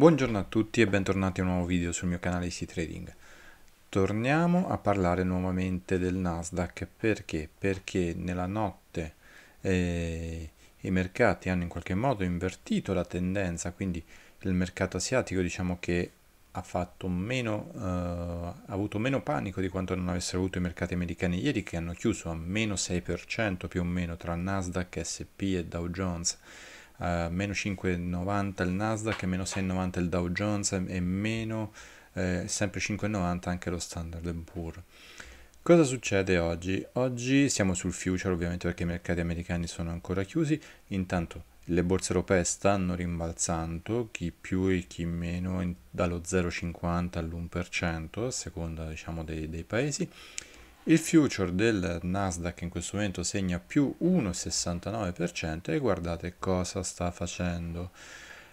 Buongiorno a tutti e bentornati a un nuovo video sul mio canale Easy Trading. Torniamo a parlare nuovamente del Nasdaq perché? Perché nella notte eh, i mercati hanno in qualche modo invertito la tendenza, quindi il mercato asiatico diciamo che ha, fatto meno, eh, ha avuto meno panico di quanto non avessero avuto i mercati americani ieri che hanno chiuso a meno 6% più o meno tra Nasdaq, SP e Dow Jones eh, meno 5,90 il Nasdaq, meno 6,90 il Dow Jones e meno eh, sempre 5,90 anche lo Standard Poor's. Cosa succede oggi? Oggi siamo sul future ovviamente perché i mercati americani sono ancora chiusi, intanto le borse europee stanno rimbalzando, chi più e chi meno, in, dallo 0,50 all'1% a seconda diciamo, dei, dei paesi. Il future del Nasdaq in questo momento segna più 1,69% e guardate cosa sta facendo.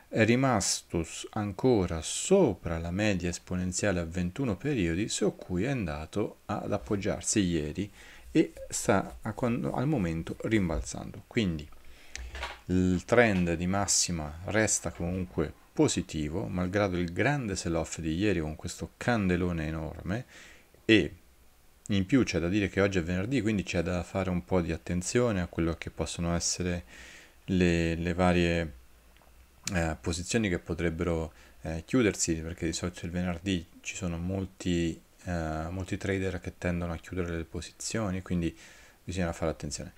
È rimasto ancora sopra la media esponenziale a 21 periodi su cui è andato ad appoggiarsi ieri e sta al momento rimbalzando. Quindi il trend di massima resta comunque positivo, malgrado il grande sell-off di ieri con questo candelone enorme e in più c'è da dire che oggi è venerdì, quindi c'è da fare un po' di attenzione a quello che possono essere le, le varie eh, posizioni che potrebbero eh, chiudersi, perché di solito il venerdì ci sono molti, eh, molti trader che tendono a chiudere le posizioni, quindi bisogna fare attenzione.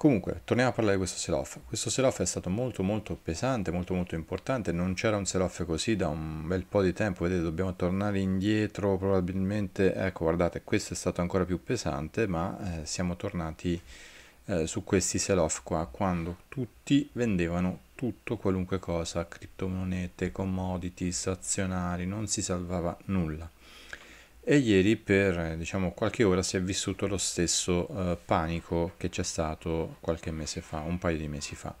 Comunque, torniamo a parlare di questo sell-off. Questo sell-off è stato molto molto pesante, molto molto importante, non c'era un sell-off così da un bel po' di tempo, vedete dobbiamo tornare indietro probabilmente, ecco guardate, questo è stato ancora più pesante, ma eh, siamo tornati eh, su questi sell-off qua, quando tutti vendevano tutto, qualunque cosa, criptomonete, commodity, azionari, non si salvava nulla e ieri per eh, diciamo, qualche ora si è vissuto lo stesso eh, panico che c'è stato qualche mese fa, un paio di mesi fa.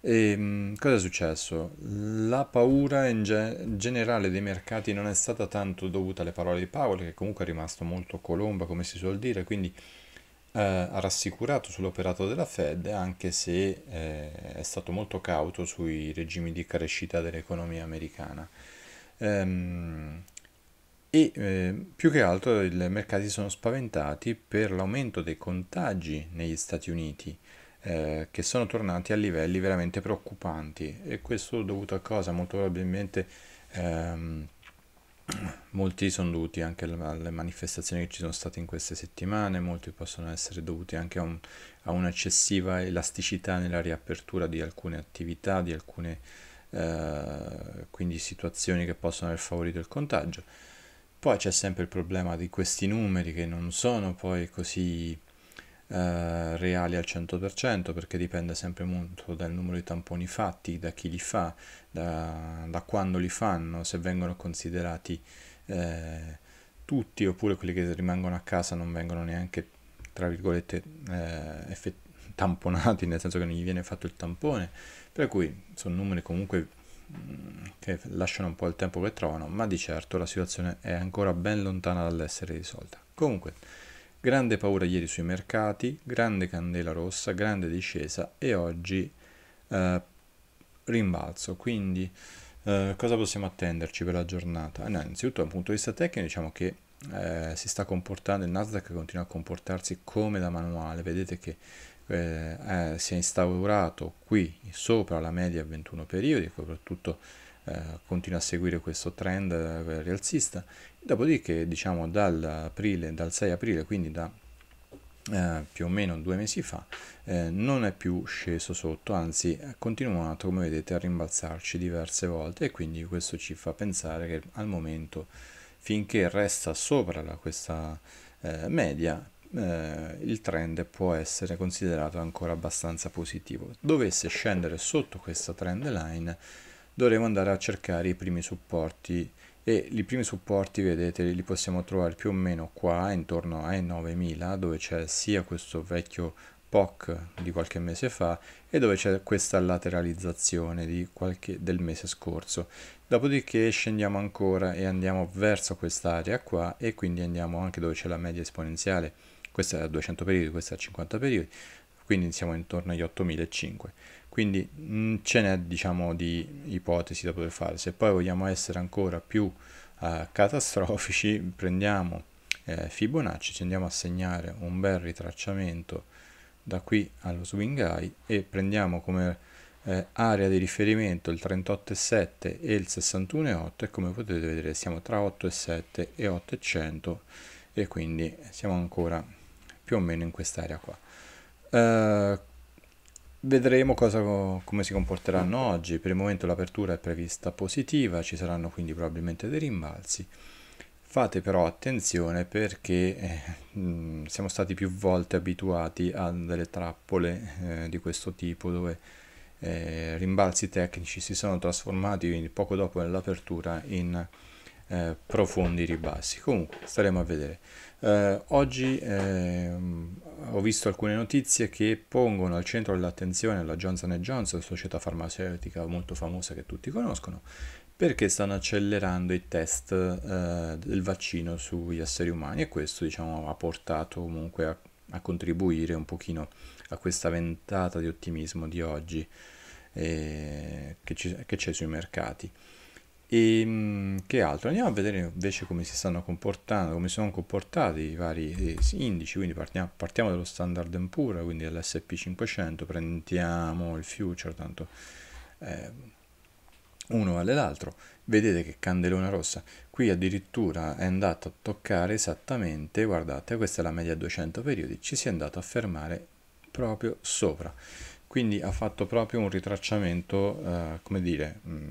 E, ehm, mh, cosa è successo? La paura in ge- generale dei mercati non è stata tanto dovuta alle parole di Powell, che comunque è rimasto molto colomba, come si suol dire, quindi eh, ha rassicurato sull'operato della Fed, anche se eh, è stato molto cauto sui regimi di crescita dell'economia americana. Ehm, e eh, più che altro i mercati sono spaventati per l'aumento dei contagi negli Stati Uniti eh, che sono tornati a livelli veramente preoccupanti e questo dovuto a cosa? Molto probabilmente ehm, molti sono dovuti anche alle manifestazioni che ci sono state in queste settimane, molti possono essere dovuti anche a, un, a un'eccessiva elasticità nella riapertura di alcune attività, di alcune eh, quindi situazioni che possono aver favorito il contagio poi c'è sempre il problema di questi numeri che non sono poi così eh, reali al 100% perché dipende sempre molto dal numero di tamponi fatti, da chi li fa, da, da quando li fanno, se vengono considerati eh, tutti oppure quelli che rimangono a casa non vengono neanche tra virgolette eh, effett- tamponati, nel senso che non gli viene fatto il tampone, per cui sono numeri comunque Mm, che lasciano un po' il tempo che trovano, ma di certo la situazione è ancora ben lontana dall'essere risolta. Comunque, grande paura ieri sui mercati, grande candela rossa, grande discesa e oggi eh, rimbalzo, quindi eh, cosa possiamo attenderci per la giornata? No, innanzitutto dal punto di vista tecnico diciamo che eh, si sta comportando, il Nasdaq continua a comportarsi come da manuale, vedete che eh, eh, si è instaurato qui sopra la media a 21 periodi, soprattutto eh, continua a seguire questo trend eh, rialzista, dopodiché diciamo dal, dal 6 aprile, quindi da eh, più o meno due mesi fa, eh, non è più sceso sotto, anzi ha continuato, come vedete, a rimbalzarci diverse volte e quindi questo ci fa pensare che al momento, finché resta sopra la, questa eh, media, eh, il trend può essere considerato ancora abbastanza positivo. Dovesse scendere sotto questa trend line, dovremo andare a cercare i primi supporti e i primi supporti vedete li possiamo trovare più o meno qua intorno ai 9000 dove c'è sia questo vecchio POC di qualche mese fa e dove c'è questa lateralizzazione qualche, del mese scorso dopodiché scendiamo ancora e andiamo verso quest'area qua e quindi andiamo anche dove c'è la media esponenziale questa è a 200 periodi, questa è a 50 periodi, quindi siamo intorno agli 8500. Quindi mh, mm, ce n'è diciamo di ipotesi da poter fare. Se poi vogliamo essere ancora più eh, catastrofici, prendiamo eh, Fibonacci, ci andiamo a segnare un bel ritracciamento da qui allo swing high e prendiamo come eh, area di riferimento il 38,7 e il 61,8 e come potete vedere siamo tra 8,7 e 8,100 e quindi siamo ancora più o meno in quest'area qua. Uh, vedremo cosa, come si comporteranno oggi. Per il momento l'apertura è prevista positiva, ci saranno quindi probabilmente dei rimbalzi. Fate però attenzione perché eh, mm, siamo stati più volte abituati a delle trappole eh, di questo tipo dove eh, rimbalzi tecnici si sono trasformati poco dopo l'apertura in eh, profondi ribassi. Comunque, staremo a vedere. Eh, oggi ehm, ho visto alcune notizie che pongono al centro dell'attenzione la Johnson Johnson, società farmaceutica molto famosa che tutti conoscono, perché stanno accelerando i test eh, del vaccino sugli esseri umani e questo diciamo, ha portato comunque a, a, contribuire un pochino a questa ventata di ottimismo di oggi eh, che, ci, che c'è sui mercati. E ehm, che altro? Andiamo a vedere invece come si stanno comportando, come sono comportati i vari eh, indici, quindi partiamo, partiamo dallo standard Poor's, quindi l'SP500, prendiamo il future, tanto eh, uno vale l'altro, vedete che candelona rossa, qui addirittura è andato a toccare esattamente, guardate, questa è la media 200 periodi, ci si è andato a fermare proprio sopra, quindi ha fatto proprio un ritracciamento, eh, come dire... Mh, mm,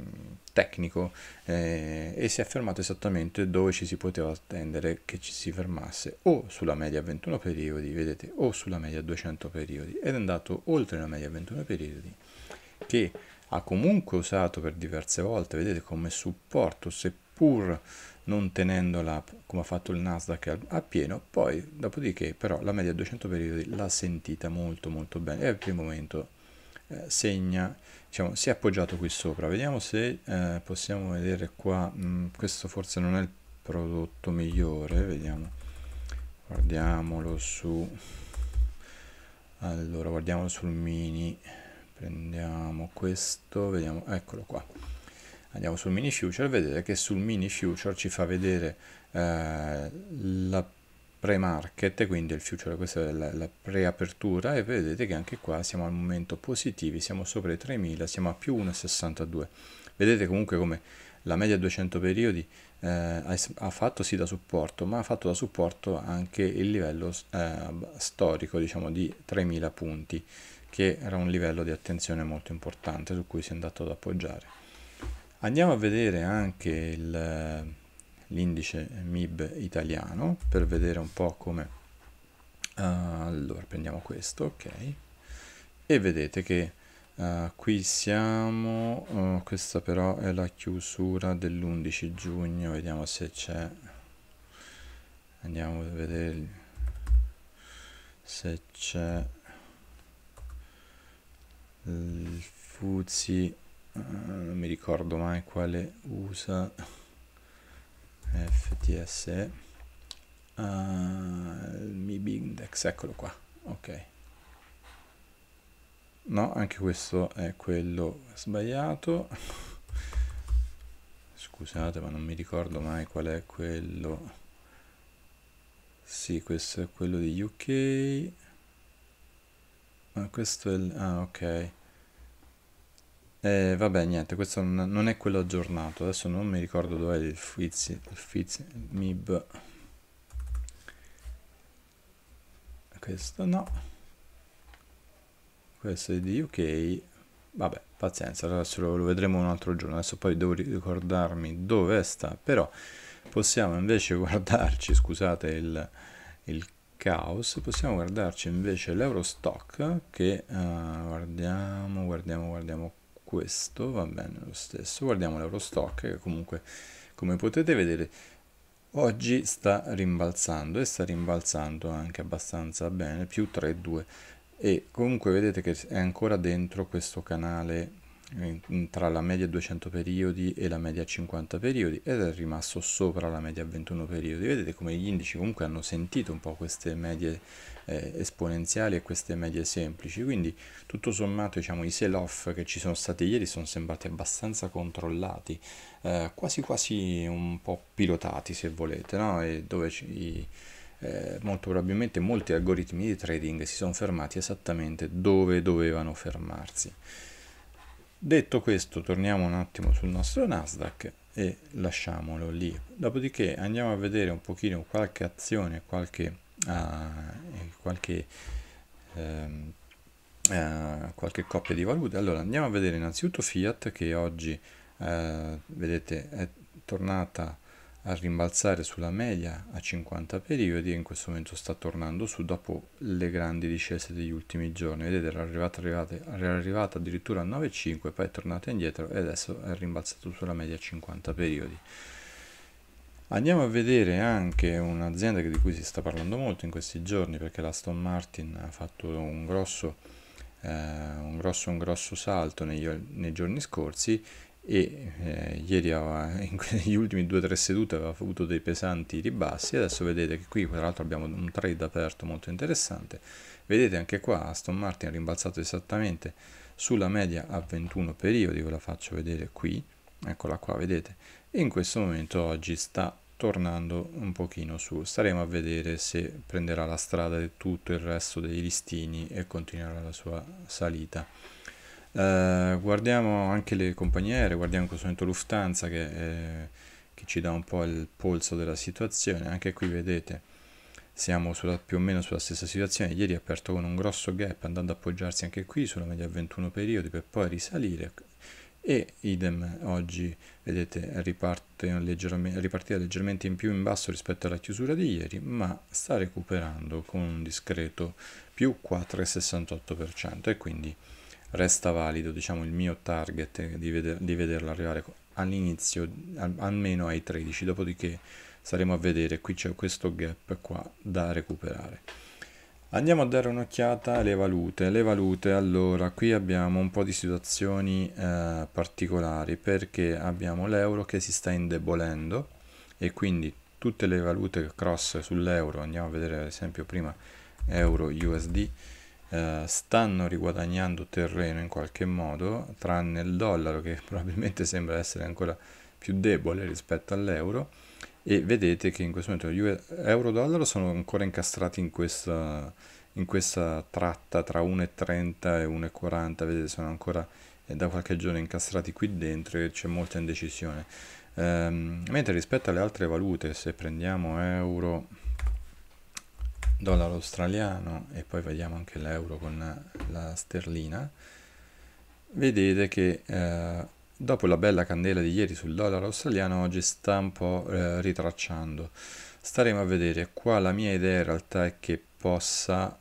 tecnico eh, e si è fermato esattamente dove ci si poteva attendere che ci si fermasse o sulla media 21 periodi, vedete, o sulla media 200 periodi ed è andato oltre la media 21 periodi che ha comunque usato per diverse volte, vedete, come supporto, seppur non tenendola come ha fatto il Nasdaq a pieno, poi dopodiché però la media 200 periodi l'ha sentita molto molto bene e al primo momento eh, segna, diciamo, si è appoggiato qui sopra. Vediamo se eh, possiamo vedere qua, mh, mm, questo forse non è il prodotto migliore, vediamo, guardiamolo su, allora guardiamolo sul mini, prendiamo questo, vediamo, eccolo qua. Andiamo sul mini future, vedete che sul mini future ci fa vedere eh, la pre-market, quindi il future, questa è la, la preapertura e vedete che anche qua siamo al momento positivi, siamo sopra i 3000, siamo a più 1,62. Vedete comunque come la media 200 periodi eh, ha fatto sì da supporto, ma ha fatto da supporto anche il livello eh, storico, diciamo di 3000 punti, che era un livello di attenzione molto importante su cui si è andato ad appoggiare. Andiamo a vedere anche il l'indice MIB italiano per vedere un po' come... Uh, allora, prendiamo questo, ok. E vedete che uh, qui siamo, uh, questa però è la chiusura dell'11 giugno, vediamo se c'è... Andiamo a vedere se c'è il Fuzzi, non mi ricordo mai quale usa FTS uh, ah, il MIB index, eccolo qua, ok. No, anche questo è quello sbagliato. Scusate, ma non mi ricordo mai qual è quello. Sì, questo è quello di UK. Ma questo è il... Ah, ok. Eh, vabbè, niente, questo non, è quello aggiornato. Adesso non mi ricordo dov'è il Fizz, il Fizz, Mib. Questo no. Questo è di UK. Vabbè, pazienza, adesso lo, lo vedremo un altro giorno. Adesso poi devo ricordarmi dove sta, però possiamo invece guardarci, scusate il, il Caos, possiamo guardarci invece l'Eurostock che uh, guardiamo, guardiamo, guardiamo questo va bene lo stesso guardiamo l'eurostock che comunque come potete vedere oggi sta rimbalzando e sta rimbalzando anche abbastanza bene più 3,2 e comunque vedete che è ancora dentro questo canale tra la media 200 periodi e la media 50 periodi ed è rimasto sopra la media 21 periodi. Vedete come gli indici comunque hanno sentito un po' queste medie eh, esponenziali e queste medie semplici, quindi tutto sommato diciamo, i sell-off che ci sono stati ieri sono sembrati abbastanza controllati, eh, quasi quasi un po' pilotati se volete, no? e dove i, eh, molto probabilmente molti algoritmi di trading si sono fermati esattamente dove dovevano fermarsi. Detto questo, torniamo un attimo sul nostro Nasdaq e lasciamolo lì. Dopodiché andiamo a vedere un pochino qualche azione, qualche, uh, qualche, um, uh, qualche coppia di valute. Allora andiamo a vedere innanzitutto Fiat che oggi, uh, vedete, è tornata a rimbalzare sulla media a 50 periodi e in questo momento sta tornando su dopo le grandi discese degli ultimi giorni vedete era arrivata, arrivata, era arrivata addirittura a 9,5 poi è tornata indietro e adesso è rimbalzato sulla media a 50 periodi andiamo a vedere anche un'azienda di cui si sta parlando molto in questi giorni perché la Aston Martin ha fatto un grosso, eh, un grosso, un grosso salto nei, nei giorni scorsi e eh, ieri aveva, in negli ultimi 2-3 sedute aveva avuto dei pesanti ribassi adesso vedete che qui tra l'altro abbiamo un trade aperto molto interessante vedete anche qua Aston Martin ha rimbalzato esattamente sulla media a 21 periodi ve la faccio vedere qui eccola qua vedete e in questo momento oggi sta tornando un pochino su staremo a vedere se prenderà la strada di tutto il resto dei listini e continuerà la sua salita eh, guardiamo anche le compagnie aeree, guardiamo in questo momento Lufthansa che, eh, che, ci dà un po' il polso della situazione, anche qui vedete siamo sulla, più o meno sulla stessa situazione, ieri ha aperto con un grosso gap andando a appoggiarsi anche qui sulla media 21 periodi per poi risalire e idem oggi vedete riparte leggermente, ripartita leggermente in più in basso rispetto alla chiusura di ieri ma sta recuperando con un discreto più 4,68% e quindi resta valido diciamo, il mio target di, veder, di vederla arrivare all'inizio al, almeno ai 13 dopodiché saremo a vedere qui c'è questo gap qua da recuperare andiamo a dare un'occhiata alle valute le valute allora qui abbiamo un po' di situazioni eh, particolari perché abbiamo l'euro che si sta indebolendo e quindi tutte le valute cross sull'euro andiamo a vedere ad esempio prima euro USD eh, stanno riguadagnando terreno in qualche modo, tranne il dollaro che probabilmente sembra essere ancora più debole rispetto all'euro e vedete che in questo momento euro-dollaro sono ancora incastrati in questa, in questa tratta tra 1,30 e 1,40, vedete sono ancora eh, da qualche giorno incastrati qui dentro e c'è molta indecisione. Um, mentre rispetto alle altre valute, se prendiamo euro, dollaro australiano e poi vediamo anche l'euro con la sterlina, vedete che eh, dopo la bella candela di ieri sul dollaro australiano oggi sta un po' eh, ritracciando. Staremo a vedere, qua la mia idea in realtà è che possa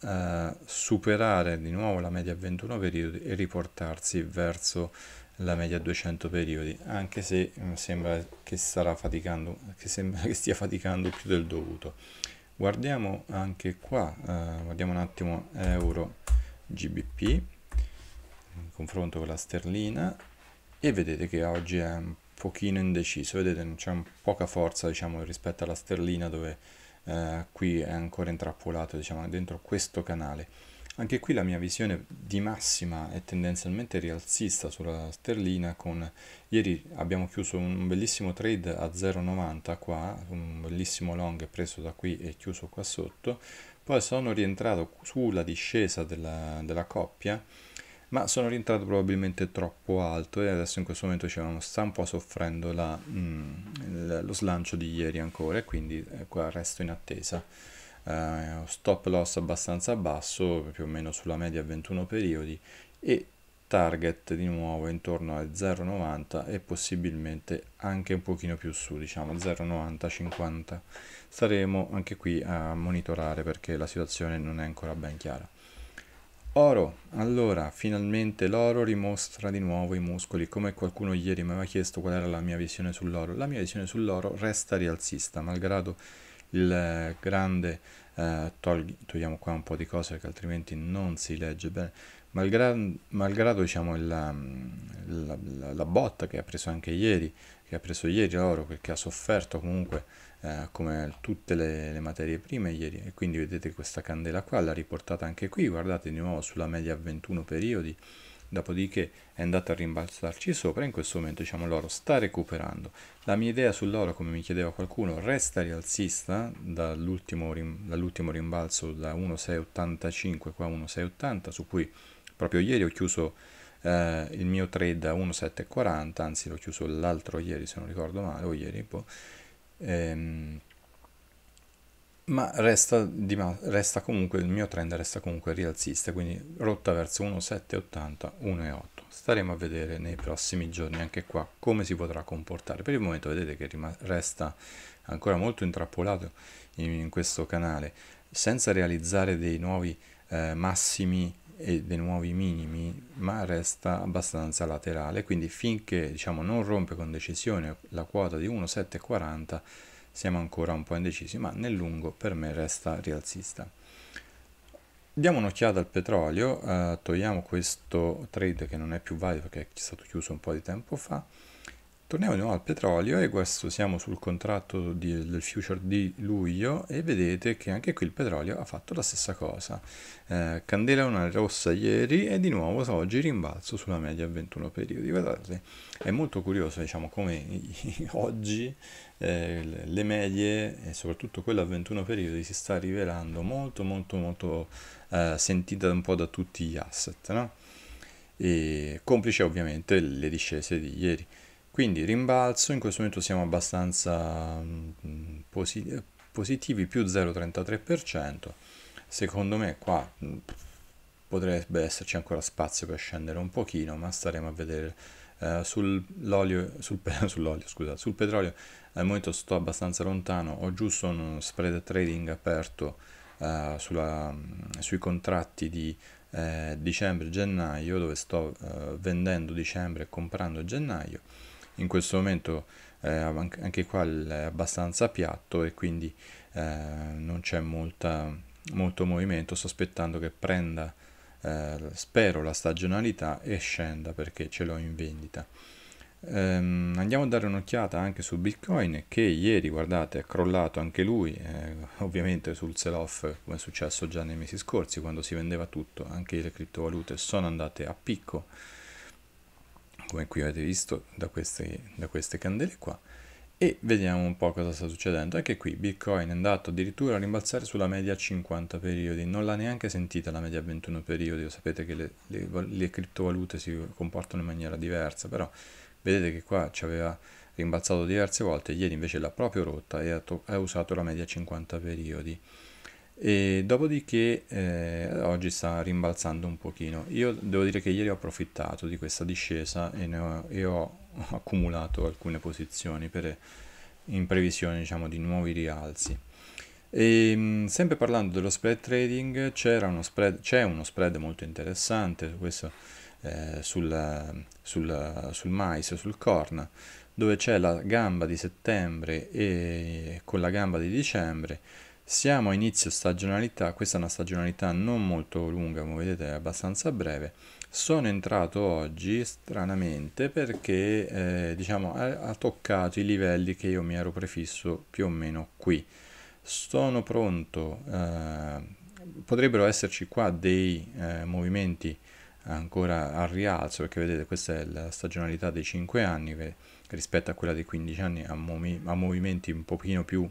eh, superare di nuovo la media 21 periodi e riportarsi verso la media 200 periodi, anche se mm, sembra che, faticando, che sembra che stia faticando più del dovuto guardiamo anche qua eh, guardiamo un attimo euro gbp in confronto con la sterlina e vedete che oggi è un pochino indeciso vedete c'è poca forza diciamo rispetto alla sterlina dove eh, qui è ancora intrappolato diciamo dentro questo canale anche qui la mia visione di massima è tendenzialmente rialzista sulla sterlina con ieri abbiamo chiuso un bellissimo trade a 0,90 qua, un bellissimo long preso da qui e chiuso qua sotto, poi sono rientrato sulla discesa della, della coppia ma sono rientrato probabilmente troppo alto e adesso in questo momento diciamo, sta un po' soffrendo la, mm, lo slancio di ieri ancora e quindi eh, qua resto in attesa eh, stop loss abbastanza basso, più o meno sulla media 21 periodi e target di nuovo intorno a 0,90 e possibilmente anche un pochino più su, diciamo 0,90-50. Staremo anche qui a monitorare perché la situazione non è ancora ben chiara. Oro, allora, finalmente l'oro rimostra di nuovo i muscoli, come qualcuno ieri mi aveva chiesto qual era la mia visione sull'oro. La mia visione sull'oro resta rialzista, malgrado il eh, grande, eh, togli, togliamo qua un po' di cose perché altrimenti non si legge bene, malgrado, malgrado diciamo, la, mm, la, la, la, botta che ha preso anche ieri, che ha preso ieri l'oro perché ha sofferto comunque eh, come tutte le, le, materie prime ieri e quindi vedete questa candela qua l'ha riportata anche qui, guardate di nuovo sulla media 21 periodi dopodiché è andato a rimbalzarci sopra, in questo momento diciamo l'oro sta recuperando. La mia idea sull'oro, come mi chiedeva qualcuno, resta rialzista dall'ultimo, rim, dall'ultimo rimbalzo da 1,685 qua 1,680, su cui proprio ieri ho chiuso eh, il mio trade a 1,740, anzi l'ho chiuso l'altro ieri se non ricordo male, o ieri, boh. Ehm, ma resta, ma resta, comunque, il mio trend resta comunque rialzista, quindi rotta verso 1,780, 1,8. Staremo a vedere nei prossimi giorni anche qua come si potrà comportare. Per il momento vedete che resta ancora molto intrappolato in, in questo canale, senza realizzare dei nuovi eh, massimi e dei nuovi minimi, ma resta abbastanza laterale, quindi finché diciamo, non rompe con decisione la quota di 1,740, siamo ancora un po' indecisi, ma nel lungo per me resta rialzista. Diamo un'occhiata al petrolio, eh, togliamo questo trade che non è più valido perché è stato chiuso un po' di tempo fa, torniamo di nuovo al petrolio e questo siamo sul contratto di, del future di luglio e vedete che anche qui il petrolio ha fatto la stessa cosa, eh, candela una rossa ieri e di nuovo oggi rimbalzo sulla media 21 periodi, guardate è molto curioso diciamo come oggi eh, le medie e soprattutto quella a 21 periodi si sta rivelando molto molto molto eh, sentita un po' da tutti gli asset, no? e complice ovviamente le discese di ieri. Quindi rimbalzo, in questo momento siamo abbastanza mh, mm, posit- positivi, più 0,33%, secondo me qua mh, mm, potrebbe esserci ancora spazio per scendere un pochino, ma staremo a vedere eh, sull'olio, sul, sull'olio scusa, sul petrolio al momento sto abbastanza lontano, ho giusto uno spread trading aperto uh, sulla, mm, sui contratti di uh, eh, dicembre-gennaio dove sto vendendo dicembre e comprando gennaio. In questo momento anche qua è abbastanza piatto e quindi non c'è molta, molto movimento, sto aspettando che prenda eh, spero la stagionalità e scenda perché ce l'ho in vendita. Um, andiamo a dare un'occhiata anche su Bitcoin che ieri, guardate, è crollato anche lui, eh, ovviamente sul sell-off come è successo già nei mesi scorsi quando si vendeva tutto, anche le criptovalute sono andate a picco, come qui avete visto da queste, da queste candele qua. E vediamo un po' cosa sta succedendo. Anche qui Bitcoin è andato addirittura a rimbalzare sulla media 50 periodi, non l'ha neanche sentita la media 21 periodi, sapete che le, le, le criptovalute si comportano in maniera diversa, però vedete che qua ci aveva rimbalzato diverse volte, ieri invece l'ha proprio rotta e ha, to- ha usato la media 50 periodi. E dopodiché eh, oggi sta rimbalzando un pochino. Io devo dire che ieri ho approfittato di questa discesa e, ho, e ho, accumulato alcune posizioni per, in previsione diciamo, di nuovi rialzi. E, ehm, sempre parlando dello spread trading, uno spread, c'è uno spread molto interessante questo, eh, sul, sul, sul mais, sul corn, dove c'è la gamba di settembre e con la gamba di dicembre siamo a inizio stagionalità, questa è una stagionalità non molto lunga, come vedete è abbastanza breve. Sono entrato oggi stranamente perché eh, diciamo, ha, ha toccato i livelli che io mi ero prefisso più o meno qui. Sono pronto, eh, potrebbero esserci qua dei eh, movimenti ancora al rialzo, perché vedete questa è la stagionalità dei 5 anni rispetto a quella dei 15 anni a, movimenti un pochino più...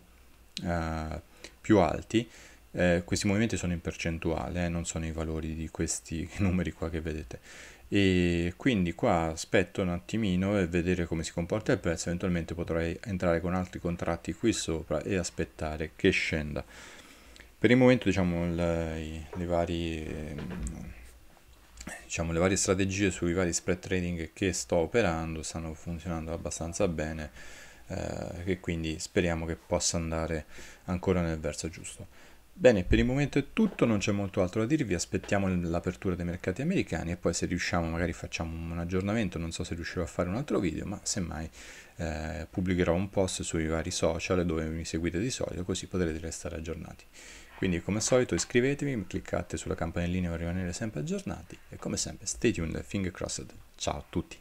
Uh, più alti, eh, questi movimenti sono in percentuale, eh, non sono i valori di questi numeri qua che vedete. E quindi qua aspetto un attimino e vedere come si comporta il prezzo, eventualmente potrei entrare con altri contratti qui sopra e aspettare che scenda. Per il momento diciamo le, le varie, ehm, diciamo, le varie strategie sui vari spread trading che sto operando stanno funzionando abbastanza bene eh, che quindi speriamo che possa andare ancora nel verso giusto. Bene, per il momento è tutto, non c'è molto altro da dirvi, aspettiamo l'apertura dei mercati americani e poi se riusciamo magari facciamo un aggiornamento, non so se riuscirò a fare un altro video, ma semmai eh, pubblicherò un post sui vari social dove mi seguite di solito, così potrete restare aggiornati. Quindi come al solito iscrivetevi, cliccate sulla campanellina per rimanere sempre aggiornati e come sempre stay tuned, finger crossed, ciao a tutti!